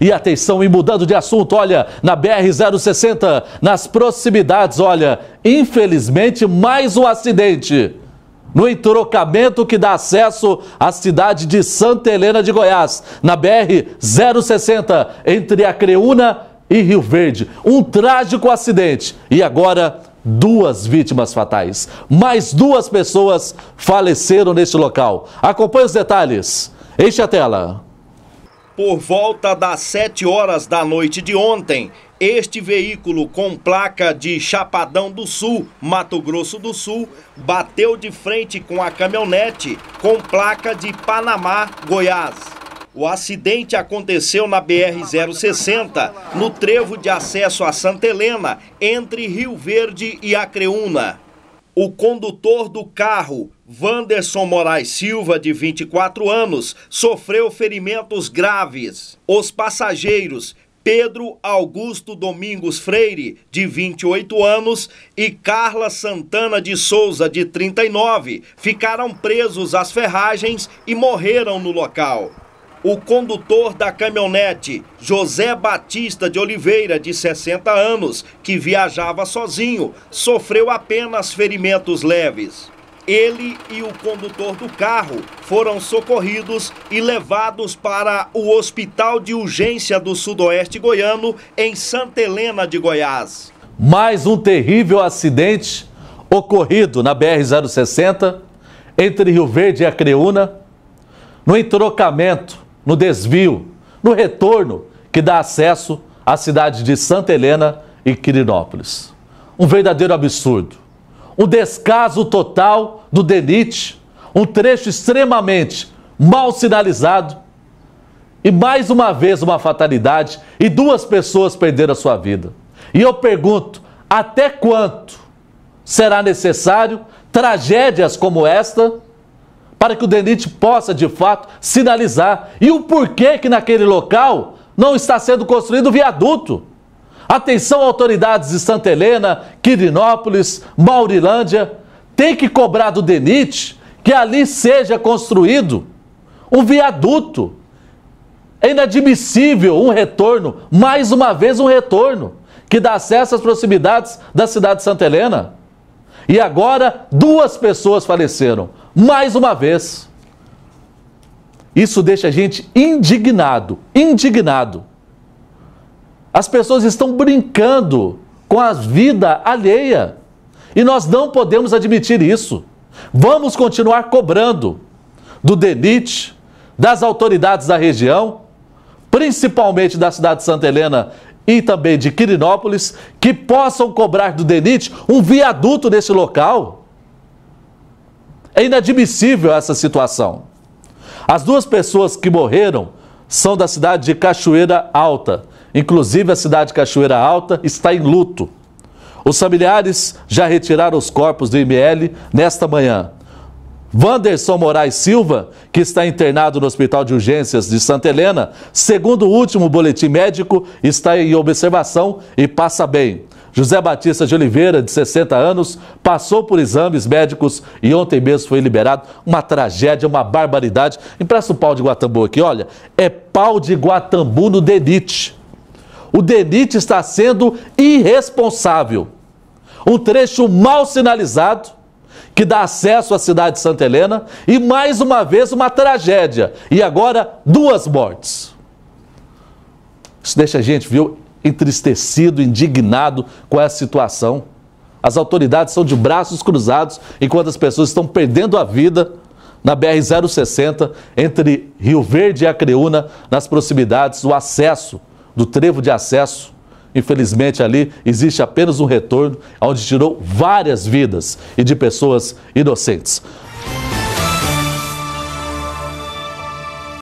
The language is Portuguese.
E atenção, e mudando de assunto, olha, na BR-060, nas proximidades, olha, infelizmente mais um acidente. No entrocamento que dá acesso à cidade de Santa Helena de Goiás, na BR-060, entre a Creúna e Rio Verde. Um trágico acidente. E agora, duas vítimas fatais. Mais duas pessoas faleceram neste local. Acompanhe os detalhes. Enche a tela. Por volta das 7 horas da noite de ontem, este veículo com placa de Chapadão do Sul, Mato Grosso do Sul, bateu de frente com a caminhonete com placa de Panamá, Goiás. O acidente aconteceu na BR-060, no trevo de acesso a Santa Helena, entre Rio Verde e Acreúna. O condutor do carro Vanderson Moraes Silva, de 24 anos, sofreu ferimentos graves. Os passageiros Pedro Augusto Domingos Freire, de 28 anos, e Carla Santana de Souza, de 39, ficaram presos às ferragens e morreram no local. O condutor da caminhonete, José Batista de Oliveira, de 60 anos, que viajava sozinho, sofreu apenas ferimentos leves. Ele e o condutor do carro foram socorridos e levados para o Hospital de Urgência do Sudoeste Goiano, em Santa Helena de Goiás. Mais um terrível acidente ocorrido na BR-060, entre Rio Verde e Acreúna, no entrocamento, no desvio, no retorno que dá acesso à cidade de Santa Helena e Quirinópolis. Um verdadeiro absurdo um descaso total do DENIT, um trecho extremamente mal sinalizado e mais uma vez uma fatalidade e duas pessoas perderam a sua vida. E eu pergunto, até quanto será necessário tragédias como esta para que o DENIT possa de fato sinalizar e o porquê que naquele local não está sendo construído viaduto? Atenção, autoridades de Santa Helena, Quirinópolis, Maurilândia, tem que cobrar do DENIT que ali seja construído um viaduto. É inadmissível um retorno, mais uma vez um retorno, que dá acesso às proximidades da cidade de Santa Helena. E agora, duas pessoas faleceram, mais uma vez. Isso deixa a gente indignado, indignado. As pessoas estão brincando com a vida alheia. E nós não podemos admitir isso. Vamos continuar cobrando do DENIT, das autoridades da região, principalmente da cidade de Santa Helena e também de Quirinópolis, que possam cobrar do DENIT um viaduto nesse local. É inadmissível essa situação. As duas pessoas que morreram são da cidade de Cachoeira Alta, Inclusive, a cidade de Cachoeira Alta está em luto. Os familiares já retiraram os corpos do ML nesta manhã. Wanderson Moraes Silva, que está internado no Hospital de Urgências de Santa Helena, segundo o último boletim médico, está em observação e passa bem. José Batista de Oliveira, de 60 anos, passou por exames médicos e ontem mesmo foi liberado. Uma tragédia, uma barbaridade. Empresta o pau de Guatambu aqui, olha. É pau de Guatambu no Denite. O DENIT está sendo irresponsável. Um trecho mal sinalizado que dá acesso à cidade de Santa Helena e mais uma vez uma tragédia e agora duas mortes. Isso deixa a gente, viu, entristecido, indignado com essa situação. As autoridades são de braços cruzados enquanto as pessoas estão perdendo a vida na BR-060, entre Rio Verde e Acreúna, nas proximidades do acesso do trevo de acesso. Infelizmente, ali existe apenas um retorno onde tirou várias vidas e de pessoas inocentes.